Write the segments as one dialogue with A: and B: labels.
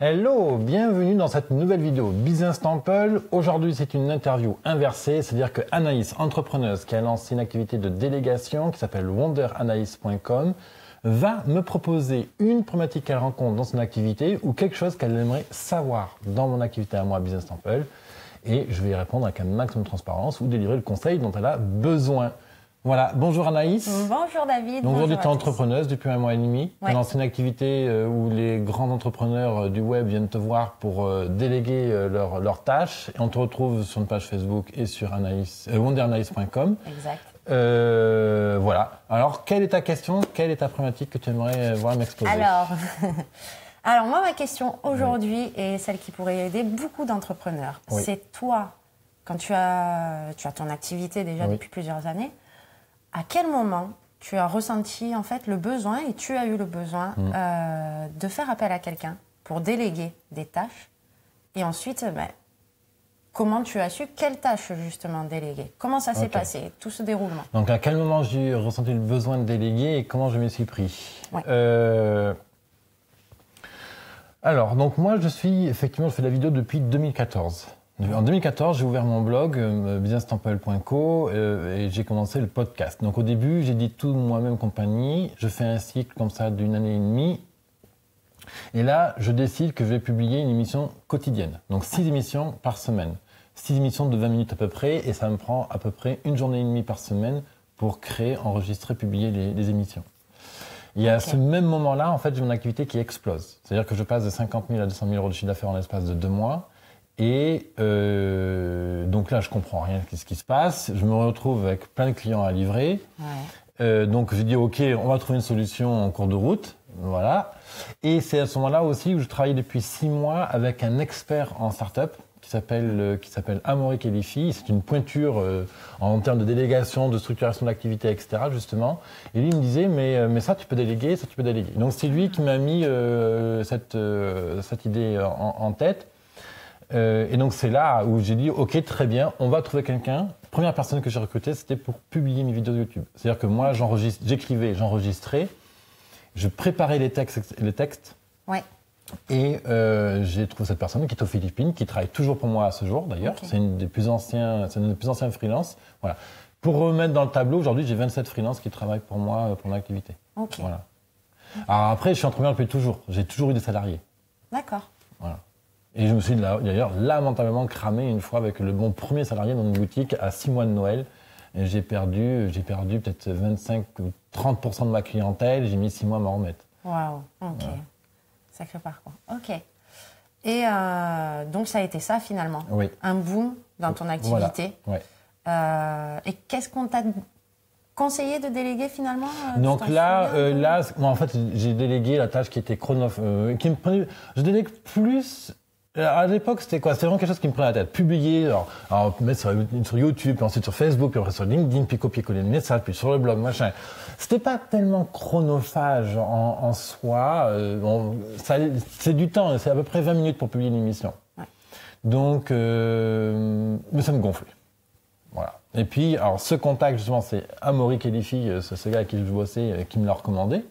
A: Hello, bienvenue dans cette nouvelle vidéo Business Temple. Aujourd'hui, c'est une interview inversée, c'est-à-dire que Anaïs, entrepreneuse qui a lancé une activité de délégation qui s'appelle wonderanaïs.com, va me proposer une problématique qu'elle rencontre dans son activité ou quelque chose qu'elle aimerait savoir dans mon activité à moi Business Temple et je vais y répondre avec un maximum de transparence ou délivrer le conseil dont elle a besoin. Voilà, bonjour Anaïs.
B: Bonjour David. Donc aujourd'hui, tu
A: entrepreneuse depuis un mois et demi. Ouais. une activité euh, où les grands entrepreneurs euh, du web viennent te voir pour euh, déléguer leurs tâches. Et on te retrouve sur une page Facebook et sur Anaïs, wonderanaïs.com. Exact. voilà. Alors, quelle est ta question Quelle est ta problématique que tu aimerais voir m'exposer Alors,
B: alors moi, ma question aujourd'hui est celle qui pourrait aider beaucoup d'entrepreneurs. C'est toi, quand tu as, tu as ton activité déjà depuis plusieurs années, à quel moment tu as ressenti en fait le besoin et tu as eu le besoin mm. euh, de faire appel à quelqu'un pour déléguer des tâches et ensuite ben, comment tu as su quelles tâches justement déléguer Comment ça s'est passé, tout ce déroulement
A: Donc à quel moment j'ai ressenti le besoin de déléguer et comment je m'y suis pris euh, Alors, donc moi je suis, effectivement, je fais la vidéo depuis 2014. En 2014, j'ai ouvert mon blog euh, businesstemple.co euh, et j'ai commencé le podcast. Donc au début, j'ai dit tout moi-même compagnie. Je fais un cycle comme ça d'une année et demie. Et là, je décide que je vais publier une émission quotidienne. Donc six émissions par semaine. Six émissions de 20 minutes à peu près. Et ça me prend à peu près une journée et demie par semaine pour créer, enregistrer, publier les, émissions. Et à ce même moment-là, en fait, j'ai mon activité qui explose. C'est-à-dire que je passe de 50 000 à 200 000 euros de chiffre d'affaires en l'espace de deux mois. Et euh, donc là, je comprends rien de ce qui se passe. Je me retrouve avec plein de clients à livrer. Ouais. Euh, donc je dis ok, on va trouver une solution en cours de route, voilà. Et c'est à ce moment-là aussi où je travaille depuis six mois avec un expert en startup qui s'appelle euh, qui s'appelle Amaury Kelifi. C'est une pointure euh, en termes de délégation, de structuration d'activité, etc. Justement. Et lui il me disait mais euh, mais ça tu peux déléguer, ça tu peux déléguer. Donc c'est lui qui m'a mis cette cette idée en, en tête. Euh, et donc c'est là où j'ai dit, ok, très bien, on va trouver quelqu'un. Première personne que j'ai recrutée, c'était pour publier mes vidéos YouTube. C'est-à-dire que moi, j'écrivais, j'enregistrais, je préparais les textes, les textes. Ouais. Et euh, j'ai trouvé cette personne qui est aux Philippines, qui travaille toujours pour moi à ce jour d'ailleurs. C'est une des plus anciens, c'est des plus anciens freelances. Voilà. Pour remettre dans le tableau, aujourd'hui j'ai 27 freelances qui travaillent pour moi pour mon activité. Voilà. Alors après, je suis entrepreneur depuis toujours. J'ai toujours eu des salariés. D'accord. Voilà. Et je me suis d'ailleurs lamentablement cramé une fois avec le, bon premier salarié dans une boutique à 6 mois de Noël. J'ai perdu, j'ai perdu peut-être 25 ou 30% de ma clientèle. J'ai mis 6 mois à m'en remettre.
B: Waouh, ok. Sacré parcours. Ok. Et euh, donc ça a été ça finalement. Oui. Un boom dans ton activité. Voilà. Euh, et qu'est-ce qu'on t'a conseillé de déléguer finalement euh, Donc là,
A: là, moi en fait, j'ai délégué la tâche qui était chronof, qui me prenait. Je délègue plus euh, à l'époque, c'était quoi C'était vraiment quelque chose qui me prenait la tête. Publier, alors, mettre sur, YouTube, puis ensuite sur Facebook, puis après sur LinkedIn, puis copier-coller le ça, puis sur le blog, machin. C'était pas tellement chronophage en, en soi. Euh, ça, c'est du temps, c'est à peu près 20 minutes pour publier une émission. Ouais. Donc, euh, mais ça me gonflait. Voilà. Et puis, alors ce contact, justement, c'est Amaury Kelifi, euh, ce, ce gars qui je bossais, qui me l'a recommandé.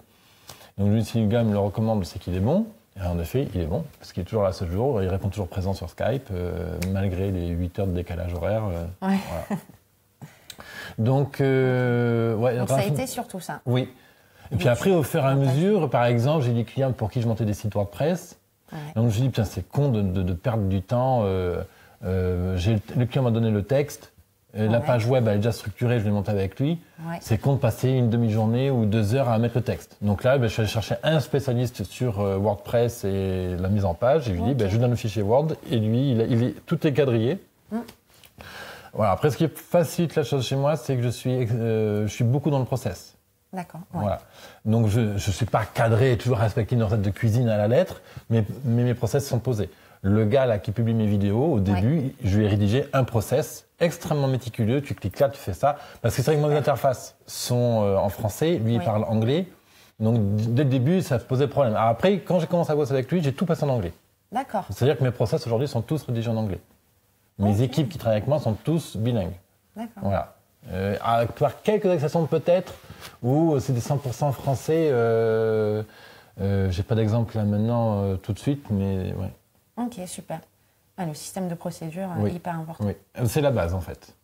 A: Donc, lui, si le gars me le recommande, c'est qu'il est bon en effet, il est bon, parce qu'il est toujours là ce jour, il répond toujours présent sur Skype, euh, malgré les 8 heures de décalage horaire. Euh, euh, Donc, ça a été
B: surtout ça. Oui.
A: Et puis après, au fur et à mesure, par exemple, j'ai des clients pour qui je montais des sites WordPress. presse. Donc je me suis dit, c'est con de, perdre du temps. le client m'a donné le texte. Euh, la page web, elle est déjà structurée, je l'ai montée avec lui. C'est compte passer une demi-journée ou deux heures à mettre le texte. Donc là, ben, je allé chercher un spécialiste sur euh, WordPress et la mise en page. Et je lui okay. Ben, je donne le fichier Word. Et lui, il, tout est quadrillé. Mm. Après, ce qui facilite la chose chez moi, c'est que je suis, euh, beaucoup dans le process. D'accord. Donc, je ne suis pas cadré et toujours respecté une recette de cuisine à la lettre, mais, mes process sont posés. Le gars qui publie mes vidéos, au début, je lui ai rédigé un process extrêmement méticuleux. Tu cliques là, tu fais ça. Parce que c'est vrai que mes interfaces sont euh, en français, lui il parle anglais. Donc dès le début, ça posait problème. après, quand j'ai commencé à bosser avec lui, j'ai tout passé en anglais. D'accord. C'est-à-dire que mes process aujourd'hui sont tous rédigés en anglais. Mes équipes qui travaillent avec moi sont tous bilingues. D'accord. Voilà. Euh, à- quelques exceptions peut-être, où euh, c'est des 100% français. Euh, euh, j'ai pas d'exemple là maintenant euh, tout de suite, mais ouais.
B: Ok, super. Ah, le système de procédure euh, hyper important.
A: Oui. C'est la base en fait.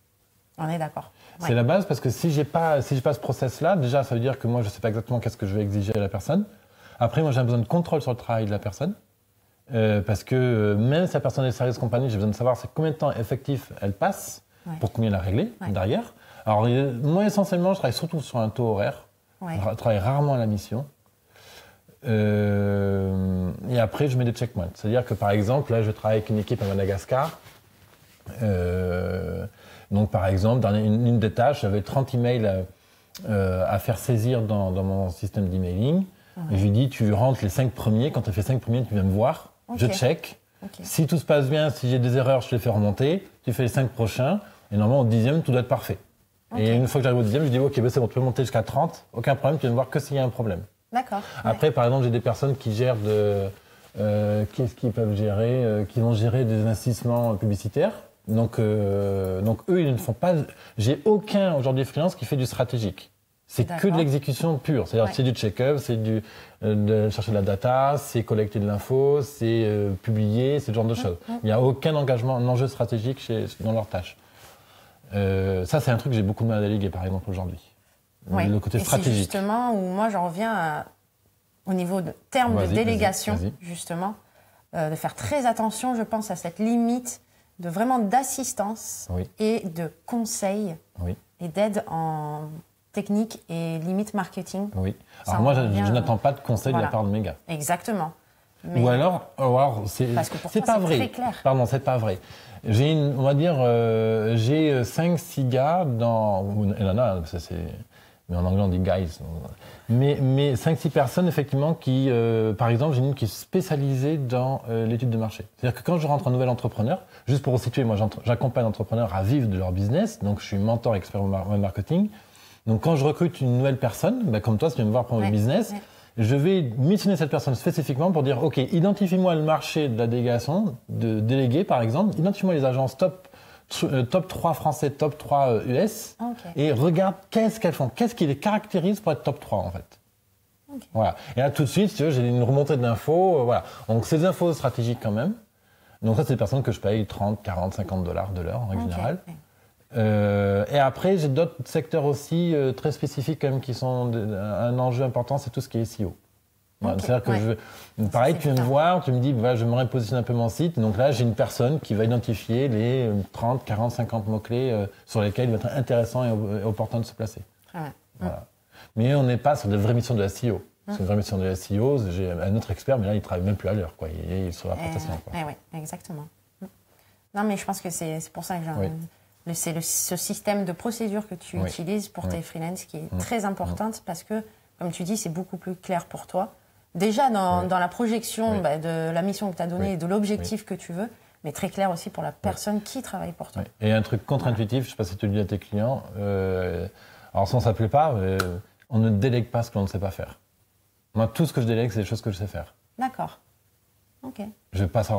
B: On est d'accord. C'est la
A: base parce que si j'ai pas si je pas ce process là, déjà ça veut dire que moi je sais pas exactement qu'est-ce que je vais exiger à la personne. Après moi j'ai besoin de contrôle sur le travail de la personne. Euh, parce que euh, même si la personne est service compagnie, j'ai besoin de savoir combien de temps effectif elle passe pour combien la régler derrière. Alors moi essentiellement je travaille surtout sur un taux horaire. Je travaille rarement à la mission. Euh, et après, je mets des checkpoints. C'est-à-dire que par exemple, là, je travaille avec une équipe à Madagascar. Euh, donc par exemple, dans une, des tâches, j'avais 30 emails à, euh, à faire saisir dans, dans mon système d'emailing. Ah je lui dis, tu rentres les 5 premiers. Quand tu as fait 5 premiers, tu viens me voir. Je check. Si tout se passe bien, si j'ai des erreurs, je les fais remonter. Tu fais les 5 prochains. Et normalement, au dixième, tout doit être parfait. Et une fois que j'arrive au dixième, je dis, OK, ben c'est bon, tu peux monter jusqu'à 30. Aucun problème, tu viens me voir que s'il y a un problème. D'accord. Après, par exemple, j'ai des personnes qui gèrent de. Euh, Qu'est-ce qu'ils peuvent gérer euh, Qui vont gérer des investissements publicitaires. Donc, euh, donc eux, ils ne font pas. J'ai aucun aujourd'hui freelance qui fait du stratégique. C'est que de l'exécution pure. C'est-à-dire c'est du check-up, c'est du euh, de chercher de la data, c'est collecter de l'info, c'est euh, publier, c'est ce genre de hum, choses. Hum. Il n'y a aucun engagement, un enjeu stratégique chez, dans leur tâche. ça, c'est un truc que j'ai beaucoup de mal à déléguer, par exemple, aujourd'hui le côté stratégique.
B: justement où moi j'en reviens au niveau de termes de délégation, justement, euh, de faire très attention, je pense, à cette limite de vraiment d'assistance et de conseils et d'aide en technique et limite marketing.
A: Oui. Alors moi, je, euh, n'attends pas de conseil de la part de mes
B: Exactement. Ou alors,
A: c'est pas vrai. Pardon, c'est pas vrai. J'ai on va dire, euh, j'ai 5 6 gars dans, elle en a, c'est mais en anglais on dit guys. Mais, mais 5-6 personnes effectivement qui, euh, par exemple, j'ai une qui est spécialisée dans euh, l'étude de marché. C'est-à-dire que quand je rentre un nouvel entrepreneur, juste pour situer, moi j'accompagne entrepreneurs à vivre de leur business, donc je suis mentor expert en marketing. Donc quand je recrute une nouvelle personne, bah, comme toi, si tu viens me voir pour mon business, je vais missionner cette personne spécifiquement pour dire, ok, identifie-moi le marché de la délégation, de déléguer, par exemple, identifie-moi les agences top euh, top 3 français, top 3 euh, US, ah, et regarde qu'est-ce qu'elles font, qu'est-ce qui les caractérise pour être top 3 en fait. Voilà. Et là tout de suite, j'ai une remontée d'infos, euh, voilà. Donc ces infos stratégiques quand même. Donc ça, c'est des personnes que je paye 30, 40, 50 dollars de l'heure en règle générale. et après, j'ai d'autres secteurs aussi très spécifiques quand même qui sont un enjeu important, c'est tout ce qui est SEO. C'est-à-dire que je, pareil, tu viens me voir, tu me dis, bah, me positionner un peu mon site. Donc là, j'ai une personne qui va identifier les 30, 40, 50 mots-clés euh, sur lesquels il va être intéressant et, opportun de se placer. Ah mais on n'est pas sur de vraies missions de la SEO. sur une vraie mission de la SEO. J'ai un autre expert, mais là, il travaille même plus à l'heure. Il est sur la prestation.
B: Eh, eh oui, exactement. Non, mais je pense que c'est, pour ça que oui. c'est ce système de procédure que tu utilises pour tes freelances qui est mm. très mm. importante parce que, comme tu dis, c'est beaucoup plus clair pour toi déjà dans, la projection bah, de la mission que tu as donnée et de l'objectif que tu veux, mais très clair aussi pour la personne qui travaille pour
A: toi. Et un truc contre-intuitif, je ne sais pas si tu le dis à tes clients, euh, alors ça ne s'appelait pas, on ne délègue pas ce qu'on ne sait pas faire. Moi, tout ce que je délègue, c'est les choses que je sais faire.
B: D'accord. Ok.
A: Je passe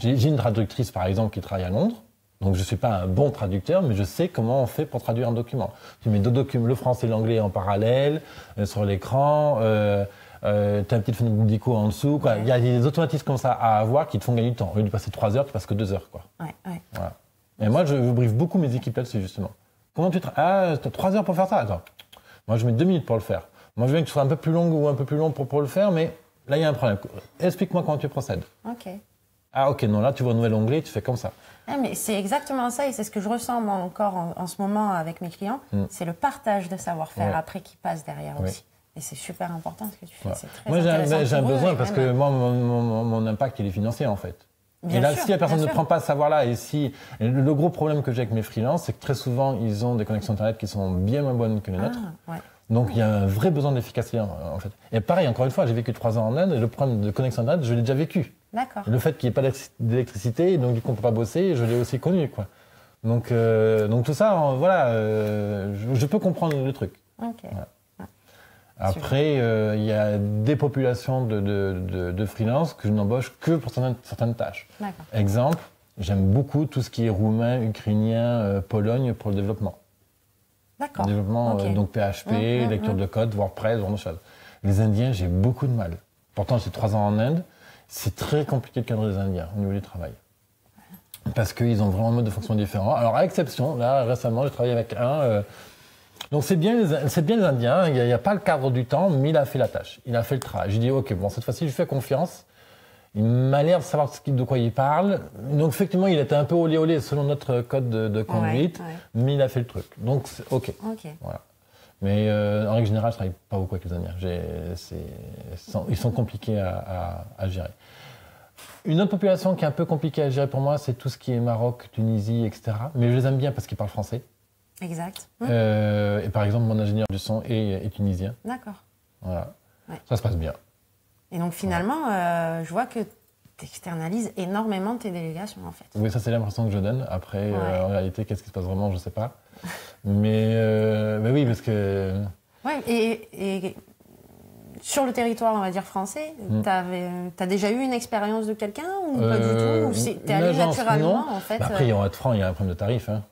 A: J'ai une traductrice, par exemple, qui travaille à Londres. Donc je ne suis pas un bon traducteur, mais je sais comment on fait pour traduire un document. Tu mets deux documents, le français et l'anglais en parallèle, euh, sur l'écran. Euh, euh, as une petite fenêtre de déco en dessous. Il y a des automatismes comme ça à avoir qui te font gagner du temps. Au lieu de passer 3 heures, tu passes que 2 heures. Quoi. Et moi, je, je brief beaucoup mes équipes là-dessus, justement. Comment tu Ah, tu as 3 heures pour faire ça. Attends. Moi, je mets 2 minutes pour le faire. Moi, je veux que tu sois un peu plus long ou un peu plus long pour, le faire, mais là, il y a un problème. Explique-moi comment tu procèdes. OK. Ah, OK, non, là, tu vois un nouvel onglet, tu fais comme ça.
B: Ah, mais c'est exactement ça, et c'est ce que je ressens encore en, ce moment avec mes clients. Hmm. C'est le partage de savoir-faire après qui passe derrière aussi. Et c'est super important ce que tu fais. Très moi, j'ai un, besoin parce que
A: moi, mon, impact, il est financier en fait.
B: et là, si la personne ne prend pas
A: ce savoir-là, et si le, gros problème que j'ai avec mes freelances, c'est que très souvent, ils ont des connexions internet qui sont bien moins bonnes que les ah, nôtres. Donc, il y a un vrai besoin d'efficacité en, fait. Et pareil, encore une fois, j'ai vécu trois ans en Inde, et le problème de connexion internet, je l'ai déjà vécu. D'accord. Le fait qu'il n'y ait pas d'électricité, donc du coup, on ne peut pas bosser, je l'ai aussi connu, quoi. Donc, euh, donc tout ça, voilà, euh, je, peux comprendre le truc. Ok. Après, euh, il y a des populations de, de, de, freelance que je n'embauche que pour certaines, certaines tâches. Exemple, j'aime beaucoup tout ce qui est roumain, ukrainien, euh, Pologne pour le développement. D'accord. Développement, euh, donc PHP, hum, hum, lecture hum. de code, WordPress, genre de Les Indiens, j'ai beaucoup de mal. Pourtant, j'ai trois ans en Inde. C'est très compliqué de cadrer les Indiens au niveau du travail. Parce qu'ils ont vraiment un mode de fonction différent. Alors, à exception, là, récemment, j'ai travaillé avec un donc c'est bien, c'est bien les Indiens. Hein. Il n'y a, pas le cadre du temps, mais il a fait la tâche. Il a fait le travail. J'ai dit ok, bon cette fois-ci je fais confiance. Il m'a l'air de savoir de quoi il parle. Donc effectivement, il était un peu olé olé selon notre code de, conduite, mais il a fait le truc. Donc c'est ok. Mais euh, en règle générale, je travaille pas beaucoup avec les Indiens. ils sont compliqués à, à gérer. Une autre population qui est un peu compliquée à gérer pour moi, c'est tout ce qui est Maroc, Tunisie, etc. Mais je les aime bien parce qu'ils parlent français. Exact. Euh, et par exemple, mon ingénieur du son est, tunisien. D'accord. Voilà. Ça se passe bien.
B: Et donc finalement, euh, je vois que tu externalises énormément tes délégations en fait.
A: Oui, ça c'est l'impression que je donne. Après, euh, en réalité, qu'est-ce qui se passe vraiment, je ne sais pas. mais, oui, parce que...
B: Ouais, et, sur le territoire, on va dire, français, hmm. tu as déjà eu une expérience de quelqu'un ou pas du tout Ou t'es allé naturellement, en fait bah, après, il y
A: être il y a un problème de tarif. Hein.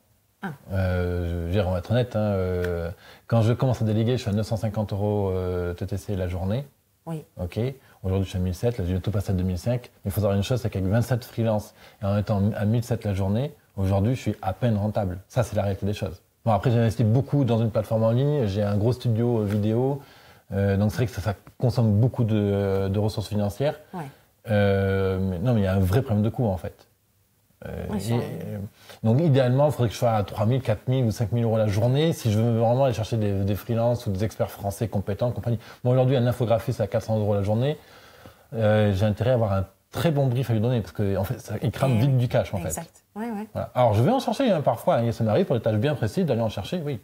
A: Ah. Euh, je veux on va être honnête, hein, euh, quand je commence à déléguer, je suis à 950 euros euh, TTC la journée. Oui. OK. Aujourd'hui, je suis à 1007, là, j'ai tout passé à 2005. Mais il faut savoir une chose, c'est qu'avec 27 freelances et en étant à 1007 la journée, aujourd'hui, je suis à peine rentable. Ça, c'est la réalité des choses. Bon, après, j'ai investi beaucoup dans une plateforme en ligne, j'ai un gros studio euh, vidéo, donc c'est vrai que ça, ça consomme beaucoup de, de ressources financières. mais non, mais il y a un vrai problème de coût, en fait. Euh, euh, donc idéalement, il faudrait que je sois à 3000, 4000 ou 5000 euros la journée si je veux vraiment aller chercher des, des freelances ou des experts français compétents, compagnie. bon, aujourd'hui, un infographiste à 400 euros la journée, euh, j'ai intérêt à avoir un très bon brief à lui donner parce que en fait, il crame vite du cash en fait. Alors je vais en chercher hein, parfois, hein. a ça m'arrive pour des tâches bien précises d'aller en chercher, oui.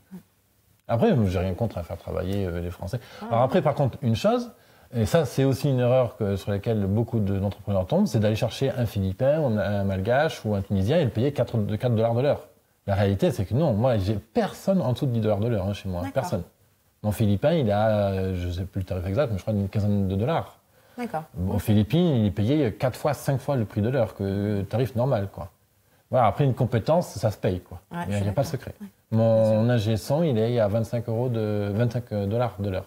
A: Après, j'ai rien contre à faire travailler les Français. Alors après, par contre, une chose, et ça, c'est aussi une erreur sur laquelle beaucoup d'entrepreneurs tombent, c'est d'aller chercher un Philippin, un Malgache ou un Tunisien et le payer 4, dollars de l'heure. La réalité, c'est que non, moi, j'ai personne en dessous de 10 dollars de l'heure hein, chez moi. Personne. Mon Philippin, il a, euh, je ne sais plus le tarif exact, mais je crois une quinzaine de dollars. D'accord. Philippines, il est payé 4 fois, 5 fois le prix de l'heure que tarif normal, quoi. Voilà, après une compétence, ça se paye, quoi. il n'y a, pas de secret. Mon ingé son, il est à 25 euros de, 25 euh, dollars de l'heure.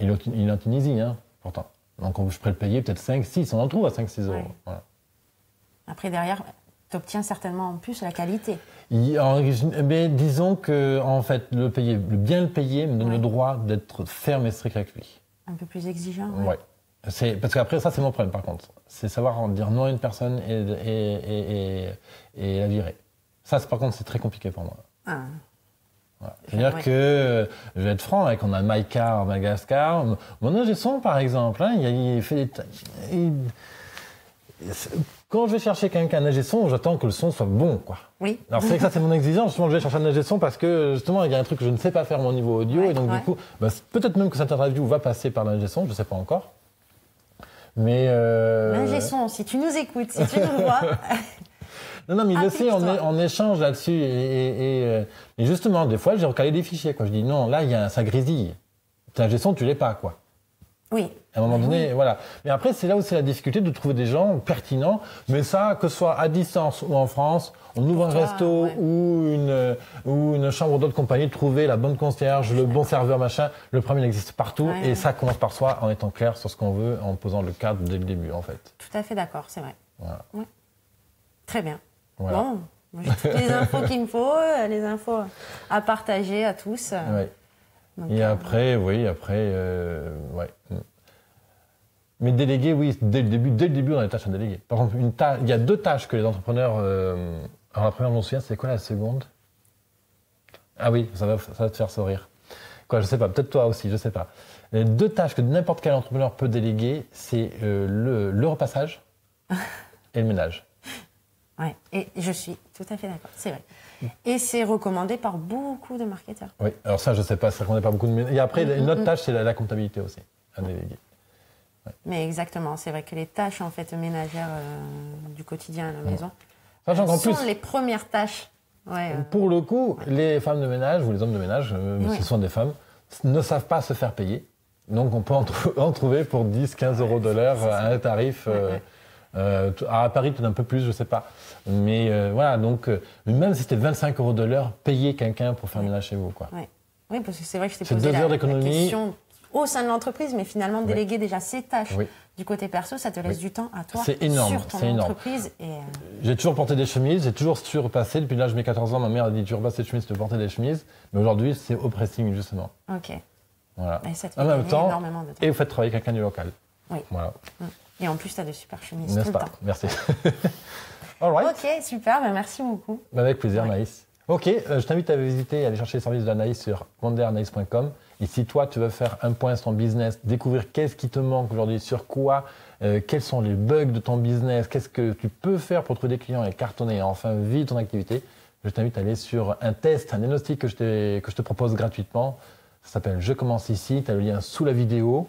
A: Il, est, en Tunisie, hein, pourtant. Donc je pourrais le payer peut-être 5, 6, on en trouve à 5, 6 euros.
B: Après, derrière, tu obtiens certainement en plus la qualité.
A: mais eh disons que, en fait, le, payer, le bien le payer me donne le droit d'être ferme et strict avec lui.
B: Un peu plus exigeant Oui. Ouais.
A: C'est, parce qu'après, ça, c'est mon problème, par contre. C'est savoir en dire non à une personne et, et la virer. Ça, par contre, c'est très compliqué pour moi. Ah. Je cest dire que, euh, je vais être franc, avec, on a MyCar, Madagascar, mon ingé son par exemple, hein. fait Quand je vais chercher quelqu'un à son, j'attends que le son soit bon, Alors c'est que ça, c'est mon exigence. Justement, je vais chercher un nage son parce que justement, il y a un truc que je ne sais pas faire mon niveau audio, et donc du coup, bah, peut-être même que cette interview va passer par l'ingé son, je ne sais pas encore. Mais L'ingé euh, son,
B: si tu nous écoutes, si tu nous vois,
A: Non, non, mais il le sait, on, échange là-dessus. Et, euh, justement, des fois, j'ai recalé des fichiers. Quoi. Je dis non, là, il y a, ça grésille. un gestion, tu l'es pas, quoi. Oui. À un moment donné, voilà. Mais après, c'est là où c'est la difficulté de trouver des gens pertinents. Mais ça, que ce soit à distance ou en France, on ouvre un resto ou, une, euh, ou une chambre d'hôte compagnie, trouver la bonne concierge, le bon serveur, machin. Le problème, il existe partout. et ça commence par soi, en étant clair sur ce qu'on veut, en posant le cadre dès le début, en fait.
B: Tout à fait d'accord, c'est vrai. Voilà. Très bien.
A: Bon, j'ai toutes les infos qu'il
B: me faut, euh, les infos à partager à tous. Euh.
A: et euh, après, oui, après, ouais. Mais déléguer, oui, dès le début, dès le début, on a des tâches à déléguer. Par exemple, une il y a deux tâches que les entrepreneurs. Euh, alors la première, je me souviens, c'est quoi la seconde Ah oui, ça va, ça te faire sourire. Quoi, je sais pas, peut-être toi aussi, je sais pas. Les deux tâches que n'importe quel entrepreneur peut déléguer, c'est le repassage et le ménage.
B: Ouais. Et je suis tout à fait d'accord, c'est vrai. Et c'est recommandé par beaucoup de marketeurs.
A: Oui, alors ça, je ne sais pas, c'est recommandé par beaucoup de... Et après, mm, mm, une autre mm. tâche, c'est la, comptabilité aussi, à déléguer.
B: Mais exactement, c'est vrai que les tâches en fait ménagères euh, du quotidien à la maison
A: ça, sont plus. les
B: premières tâches. Euh,
A: pour le coup, les femmes de ménage ou les hommes de ménage, euh, mais ce sont des femmes, ne savent pas se faire payer. Donc on peut en, trouver pour 10, 15 euros de l'heure à un tarif. Euh, à Paris, peut-être un peu plus, je sais pas. Mais euh, voilà, donc, euh, même si c'était 25 euros de l'heure, payer quelqu'un pour faire ménage chez vous, quoi.
B: Oui, parce que c'est vrai que je t'ai posé la, question au sein de l'entreprise, mais finalement, déléguer déjà ses tâches du côté perso, ça te laisse du temps à toi c'est énorme, sur ton entreprise. Et...
A: J'ai toujours porté des chemises, j'ai toujours surpassé. Depuis l'âge de mes 14 ans, ma mère a dit « tu repasses tes chemises, tu porter des chemises ». Mais aujourd'hui, c'est au pressing, justement.
B: OK. Voilà. Et en même temps, Et
A: vous faites travailler quelqu'un du local. Oui. Voilà.
B: Mm. Et en plus, tu as des super chemises. Merci. All right. Ok, super, bah, merci beaucoup. Bah,
A: avec plaisir, Maïs. Ok, euh, je t'invite à visiter et aller chercher les services de Naïs sur wondernice.com Et si toi, tu veux faire un point sur ton business, découvrir qu'est-ce qui te manque aujourd'hui, sur quoi, euh, quels sont les bugs de ton business, qu'est-ce que tu peux faire pour trouver des clients et cartonner enfin vivre ton activité, je t'invite à aller sur un test, un diagnostic que je, que je te propose gratuitement. Ça s'appelle Je commence ici. Tu as le lien sous la vidéo.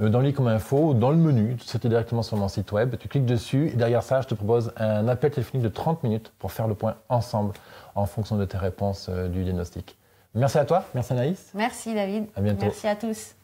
A: Euh, dans l'icône info, dans le menu, c'était directement sur mon site web. Tu cliques dessus et derrière ça, je te propose un appel téléphonique de 30 minutes pour faire le point ensemble en fonction de tes réponses euh, du diagnostic. Merci à toi, merci Anaïs.
B: Merci David. À bientôt. Merci à tous.